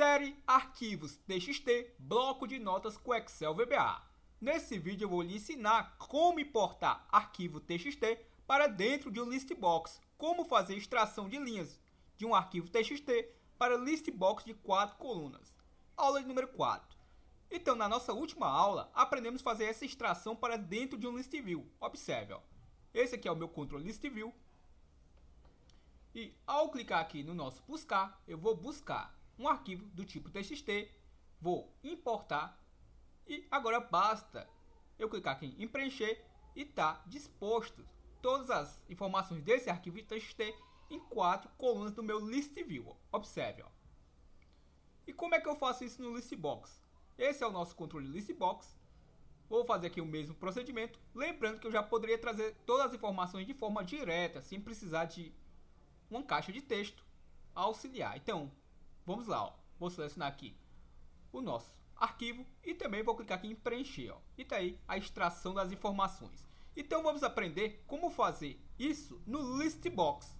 série, arquivos, txt, bloco de notas com Excel VBA. Nesse vídeo eu vou lhe ensinar como importar arquivo txt para dentro de um listbox, como fazer extração de linhas de um arquivo txt para listbox de quatro colunas. Aula número 4. Então, na nossa última aula, aprendemos a fazer essa extração para dentro de um listview. Observe, ó. esse aqui é o meu controle listview. E ao clicar aqui no nosso buscar, eu vou buscar um arquivo do tipo txt, vou importar e agora basta eu clicar aqui em preencher e está disposto todas as informações desse arquivo de txt em quatro colunas do meu list view. Observe. Ó. E como é que eu faço isso no list box? Esse é o nosso controle list box. Vou fazer aqui o mesmo procedimento, lembrando que eu já poderia trazer todas as informações de forma direta, sem precisar de uma caixa de texto auxiliar. Então, Vamos lá, ó. vou selecionar aqui o nosso arquivo e também vou clicar aqui em preencher. Ó. E tá aí a extração das informações. Então vamos aprender como fazer isso no Listbox.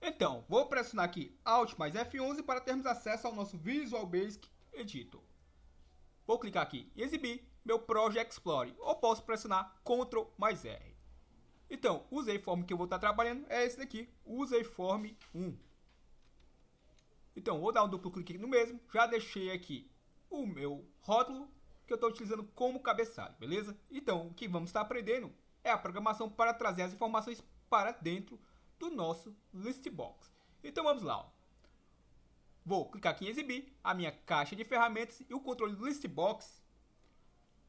Então, vou pressionar aqui Alt mais F11 para termos acesso ao nosso Visual Basic Editor. Vou clicar aqui em Exibir, meu Project Explorer, ou posso pressionar Ctrl mais R. Então, o Zeiform que eu vou estar trabalhando é esse daqui, o Zeiform 1. Então, vou dar um duplo clique no mesmo, já deixei aqui o meu rótulo que eu estou utilizando como cabeçalho, beleza? Então, o que vamos estar aprendendo é a programação para trazer as informações para dentro do nosso listbox. Então, vamos lá. Ó. Vou clicar aqui em exibir, a minha caixa de ferramentas e o controle do listbox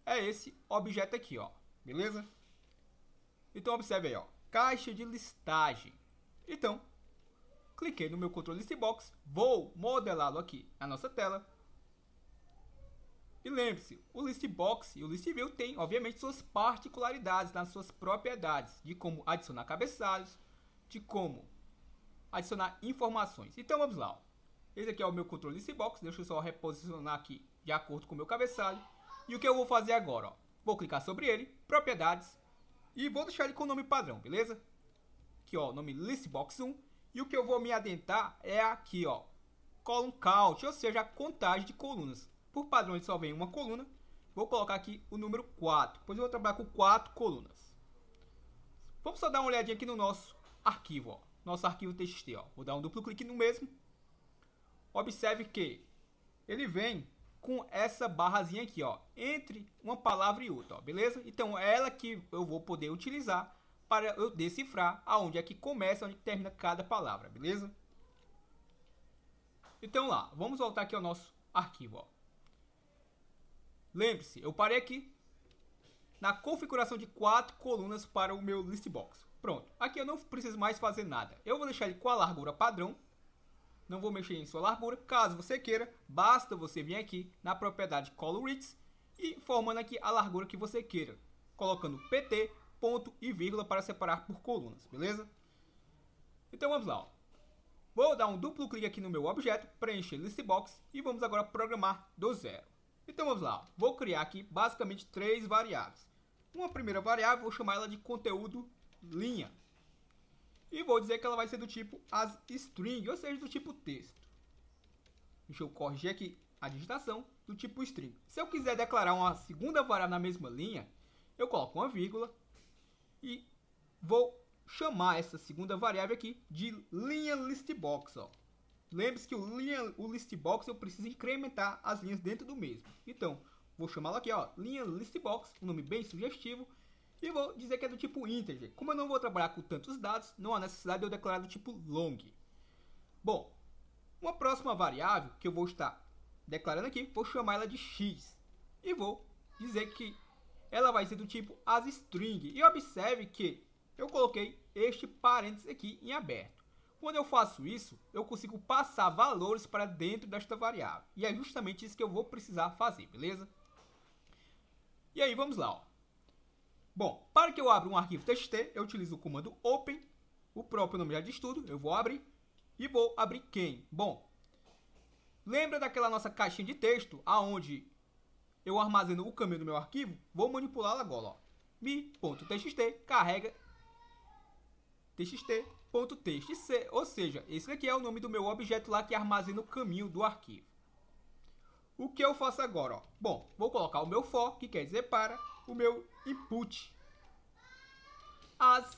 é esse objeto aqui, ó. beleza? Então observe aí, ó, caixa de listagem. Então, cliquei no meu controle list box, vou modelá-lo aqui na nossa tela. E lembre-se, o list box e o list view têm, obviamente, suas particularidades, nas suas propriedades, de como adicionar cabeçalhos, de como adicionar informações. Então vamos lá. Ó. Esse aqui é o meu controle list box, deixa eu só reposicionar aqui de acordo com o meu cabeçalho. E o que eu vou fazer agora? Ó. Vou clicar sobre ele, propriedades, e vou deixar ele com o nome padrão, beleza? Aqui, ó, nome listbox 1. E o que eu vou me adentrar é aqui, ó, column count, ou seja, a contagem de colunas. Por padrão, ele só vem uma coluna. Vou colocar aqui o número 4, pois eu vou trabalhar com 4 colunas. Vamos só dar uma olhadinha aqui no nosso arquivo, ó, nosso arquivo txt. Ó. Vou dar um duplo clique no mesmo. Observe que ele vem com essa barrazinha aqui, ó, entre uma palavra e outra, ó, beleza? Então, é ela que eu vou poder utilizar para eu decifrar aonde é que começa, onde termina cada palavra, beleza? Então lá, vamos voltar aqui ao nosso arquivo, ó. Lembre-se, eu parei aqui na configuração de quatro colunas para o meu listbox. Pronto, aqui eu não preciso mais fazer nada. Eu vou deixar ele com a largura padrão, não vou mexer em sua largura. Caso você queira, basta você vir aqui na propriedade Colorites e formando aqui a largura que você queira, colocando PT, ponto e vírgula para separar por colunas, beleza? Então vamos lá. Ó. Vou dar um duplo clique aqui no meu objeto, preencher box e vamos agora programar do zero. Então vamos lá, ó. vou criar aqui basicamente três variáveis. Uma primeira variável, vou chamar ela de conteúdo linha. E vou dizer que ela vai ser do tipo as string, ou seja, do tipo texto. Deixa eu corrigir aqui a digitação do tipo string. Se eu quiser declarar uma segunda variável na mesma linha, eu coloco uma vírgula e vou chamar essa segunda variável aqui de linha listbox. Lembre-se que o, linha, o listbox eu preciso incrementar as linhas dentro do mesmo. Então, vou chamá-lo aqui, ó, linha listbox, um nome bem sugestivo, e vou dizer que é do tipo integer. Como eu não vou trabalhar com tantos dados, não há necessidade de eu declarar do tipo long. Bom, uma próxima variável que eu vou estar declarando aqui, vou chamar ela de x. E vou dizer que ela vai ser do tipo as string. E observe que eu coloquei este parênteses aqui em aberto. Quando eu faço isso, eu consigo passar valores para dentro desta variável. E é justamente isso que eu vou precisar fazer, beleza? E aí, vamos lá. Ó. Bom, para que eu abra um arquivo txt, eu utilizo o comando open, o próprio nome já diz tudo, eu vou abrir e vou abrir quem? Bom, lembra daquela nossa caixinha de texto aonde eu armazeno o caminho do meu arquivo? Vou manipulá-la agora, ó. mi.txt carrega txt.txt, ou seja, esse aqui é o nome do meu objeto lá que armazena o caminho do arquivo. O que eu faço agora? Ó? Bom, vou colocar o meu for, que quer dizer para, o meu input. As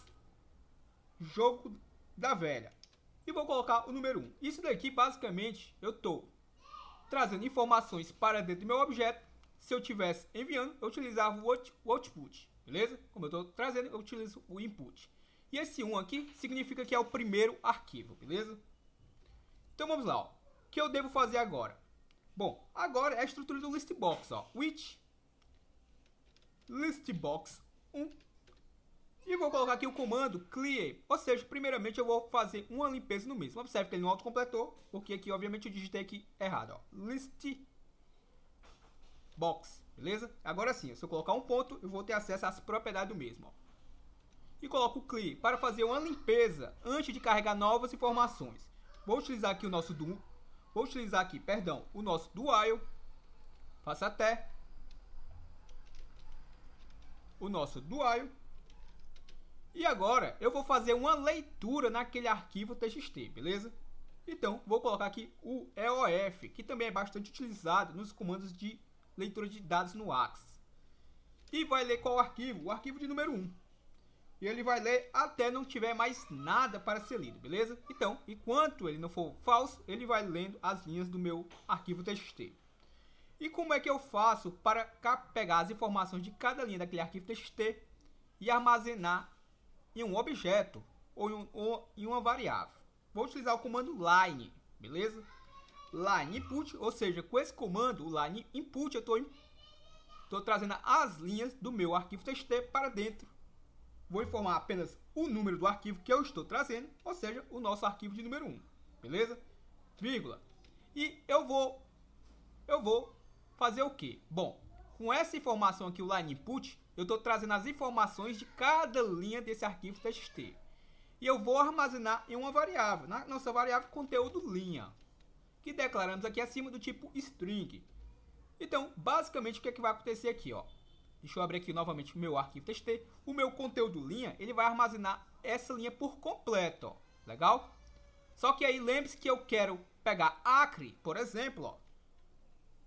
jogo da velha. E vou colocar o número 1. Isso daqui, basicamente, eu estou trazendo informações para dentro do meu objeto. Se eu estivesse enviando, eu utilizava o, output, beleza? Como eu estou trazendo, eu utilizo o input. E esse 1 aqui significa que é o primeiro arquivo, beleza? Então vamos lá, ó. o que eu devo fazer agora? Bom, agora é a estrutura do list box, ó. Which list box 1 e vou colocar aqui o comando clear, ou seja, primeiramente eu vou fazer uma limpeza no mesmo. Observe que ele não autocompletou, porque aqui obviamente eu digitei aqui errado, ó. List box, beleza? Agora sim, se eu colocar um ponto, eu vou ter acesso às propriedades do mesmo, ó. E coloco o clear para fazer uma limpeza antes de carregar novas informações. Vou utilizar aqui o nosso do Vou utilizar aqui, perdão, o nosso do while. Faça até. O nosso do while. E agora eu vou fazer uma leitura naquele arquivo txt, beleza? Então, vou colocar aqui o EOF, que também é bastante utilizado nos comandos de leitura de dados no Axis. E vai ler qual arquivo? O arquivo de número 1 e ele vai ler até não tiver mais nada para ser lido, beleza? Então, enquanto ele não for falso, ele vai lendo as linhas do meu arquivo TXT. E como é que eu faço para pegar as informações de cada linha daquele arquivo TXT e armazenar em um objeto ou em, um, ou em uma variável? Vou utilizar o comando line, beleza? Line input, ou seja, com esse comando, line input, eu estou trazendo as linhas do meu arquivo TXT para dentro vou informar apenas o número do arquivo que eu estou trazendo, ou seja, o nosso arquivo de número 1, beleza? Vírgula. E eu vou, eu vou fazer o quê? Bom, com essa informação aqui, o line input, eu estou trazendo as informações de cada linha desse arquivo txt. E eu vou armazenar em uma variável, na nossa variável conteúdo linha, que declaramos aqui acima do tipo string. Então, basicamente, o que, é que vai acontecer aqui? Ó? Deixa eu abrir aqui novamente o meu arquivo TXT. O meu conteúdo linha, ele vai armazenar essa linha por completo, ó. Legal? Só que aí lembre-se que eu quero pegar Acre, por exemplo, ó,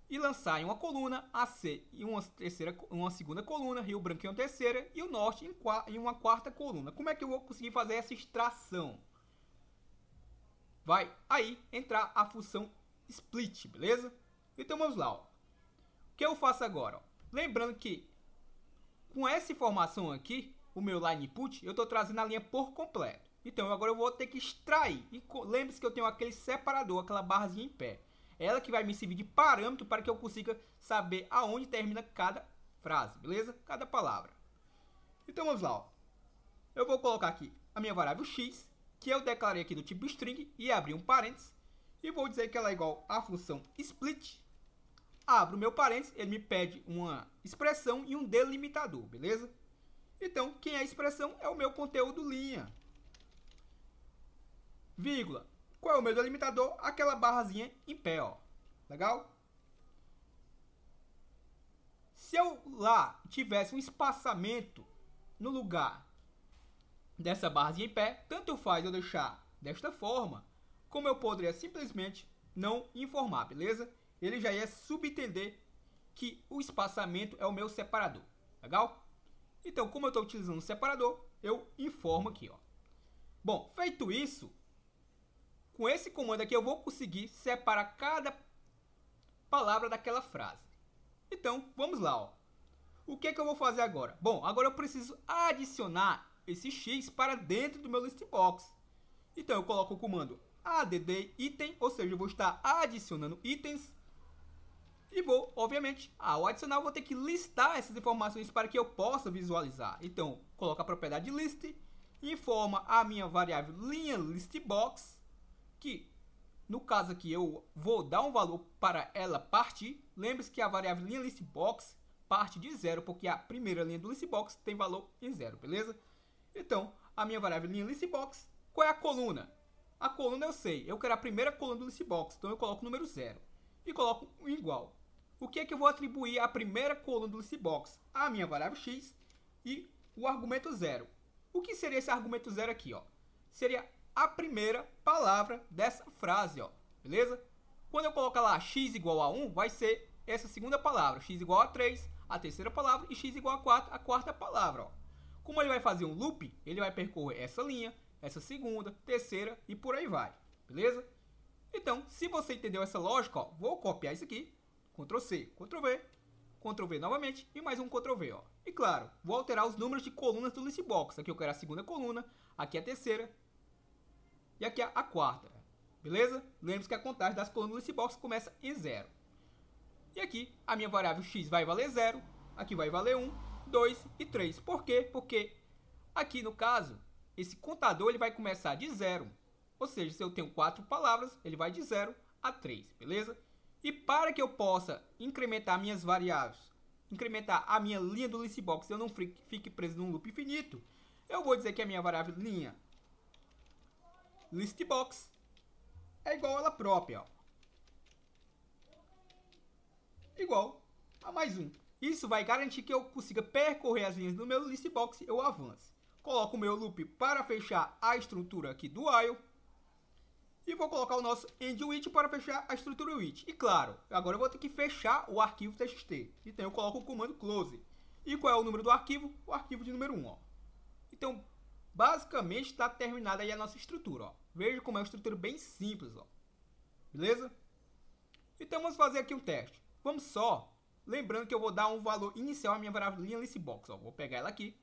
e lançar em uma coluna, AC em uma, terceira, uma segunda coluna, Rio Branco em uma terceira e o Norte em, em uma quarta coluna. Como é que eu vou conseguir fazer essa extração? Vai aí entrar a função split, beleza? Então vamos lá, ó. O que eu faço agora? Ó? Lembrando que com essa informação aqui, o meu line input, eu estou trazendo a linha por completo. Então agora eu vou ter que extrair. E lembre-se que eu tenho aquele separador, aquela barrazinha em pé. É ela que vai me servir de parâmetro para que eu consiga saber aonde termina cada frase, beleza? Cada palavra. Então vamos lá. Ó. Eu vou colocar aqui a minha variável x, que eu declarei aqui do tipo string, e abrir um parênteses. E vou dizer que ela é igual à função split, abro meu parênteses, ele me pede uma expressão e um delimitador, beleza? Então, quem é a expressão é o meu conteúdo linha. Vírgula. Qual é o meu delimitador? Aquela barrazinha em pé, ó. Legal? Se eu lá tivesse um espaçamento no lugar dessa barrazinha em pé, tanto faz eu deixar desta forma, como eu poderia simplesmente não informar, beleza? ele já ia subentender que o espaçamento é o meu separador, legal? Então, como eu estou utilizando um separador, eu informo aqui, ó. Bom, feito isso, com esse comando aqui eu vou conseguir separar cada palavra daquela frase. Então, vamos lá, ó. O que é que eu vou fazer agora? Bom, agora eu preciso adicionar esse x para dentro do meu list box. Então, eu coloco o comando add item, ou seja, eu vou estar adicionando itens e vou, obviamente, ao adicional vou ter que listar essas informações para que eu possa visualizar. Então, coloca a propriedade list, informa a minha variável linha listbox, que no caso aqui eu vou dar um valor para ela partir. Lembre-se que a variável linha listbox parte de zero, porque a primeira linha do listbox tem valor em zero, beleza? Então, a minha variável linha listbox, qual é a coluna? A coluna eu sei, eu quero a primeira coluna do listbox, então eu coloco o número zero e coloco um igual o que é que eu vou atribuir à primeira coluna do listbox? A minha variável x e o argumento zero. O que seria esse argumento zero aqui? Ó? Seria a primeira palavra dessa frase, ó, beleza? Quando eu colocar lá x igual a 1, vai ser essa segunda palavra, x igual a 3, a terceira palavra, e x igual a 4, a quarta palavra. Ó. Como ele vai fazer um loop, ele vai percorrer essa linha, essa segunda, terceira e por aí vai, beleza? Então, se você entendeu essa lógica, ó, vou copiar isso aqui Ctrl C, Ctrl V, Ctrl V novamente e mais um Ctrl V, ó. E claro, vou alterar os números de colunas do listbox. Aqui eu quero a segunda coluna, aqui a terceira e aqui a, quarta. Beleza? Lembre-se que a contagem das colunas do listbox começa em zero. E aqui a minha variável x vai valer zero, aqui vai valer 1, 2 e 3. Por quê? Porque aqui no caso, esse contador ele vai começar de zero. Ou seja, se eu tenho quatro palavras, ele vai de zero a 3, beleza? E para que eu possa incrementar minhas variáveis, incrementar a minha linha do list box, eu não fique preso num loop infinito, eu vou dizer que a minha variável linha list box é igual a ela própria, ó. igual a mais um. Isso vai garantir que eu consiga percorrer as linhas do meu list box, eu avance. Coloco o meu loop para fechar a estrutura aqui do while e vou colocar o nosso end para fechar a estrutura widget. E claro, agora eu vou ter que fechar o arquivo txt. Então eu coloco o comando close. E qual é o número do arquivo? O arquivo de número 1. Ó. Então, basicamente está terminada aí a nossa estrutura. Ó. Veja como é uma estrutura bem simples. Ó. Beleza? Então vamos fazer aqui um teste. Vamos só, lembrando que eu vou dar um valor inicial à minha variável linha box. Vou pegar ela aqui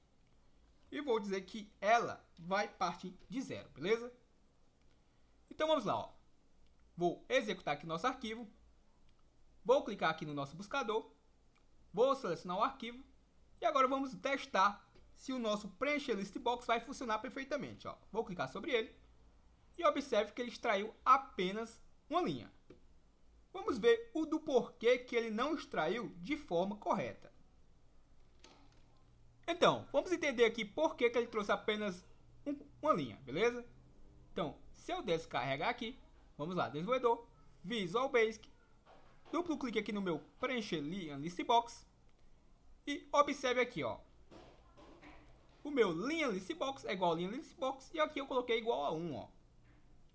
e vou dizer que ela vai partir de zero, beleza? Então vamos lá, ó. Vou executar aqui nosso arquivo. Vou clicar aqui no nosso buscador. Vou selecionar o arquivo. E agora vamos testar se o nosso preencher box vai funcionar perfeitamente. Ó. Vou clicar sobre ele. E observe que ele extraiu apenas uma linha. Vamos ver o do porquê que ele não extraiu de forma correta. Então, vamos entender aqui por que, que ele trouxe apenas um, uma linha, beleza? Então, se eu descarregar aqui, vamos lá, desenvolvedor, Visual Basic, duplo clique aqui no meu preencher list box e observe aqui, ó. O meu linha list box é igual a linha list box e aqui eu coloquei igual a 1, ó.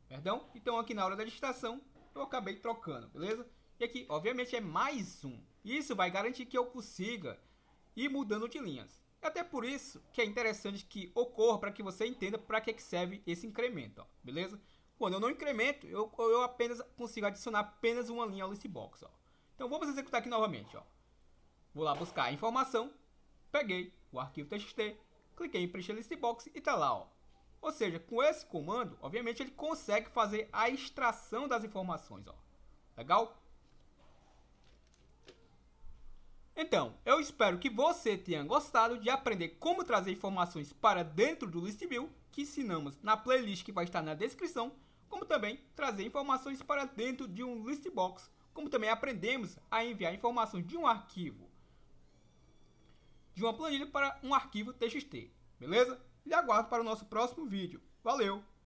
Perdão? Então aqui na hora da digitação eu acabei trocando, beleza? E aqui, obviamente, é mais um. Isso vai garantir que eu consiga ir mudando de linhas. Até por isso que é interessante que ocorra para que você entenda para que, que serve esse incremento, ó, beleza? Quando eu não incremento, eu, eu apenas consigo adicionar apenas uma linha ao listbox. Ó. Então vamos executar aqui novamente. Ó. Vou lá buscar a informação, peguei o arquivo txt, cliquei em preencher listbox e está lá. Ó. Ou seja, com esse comando, obviamente ele consegue fazer a extração das informações. Ó. Legal? Então, eu espero que você tenha gostado de aprender como trazer informações para dentro do ListView, que ensinamos na playlist que vai estar na descrição, como também trazer informações para dentro de um listbox, como também aprendemos a enviar informações de um arquivo, de uma planilha para um arquivo TXT, beleza? E aguardo para o nosso próximo vídeo. Valeu!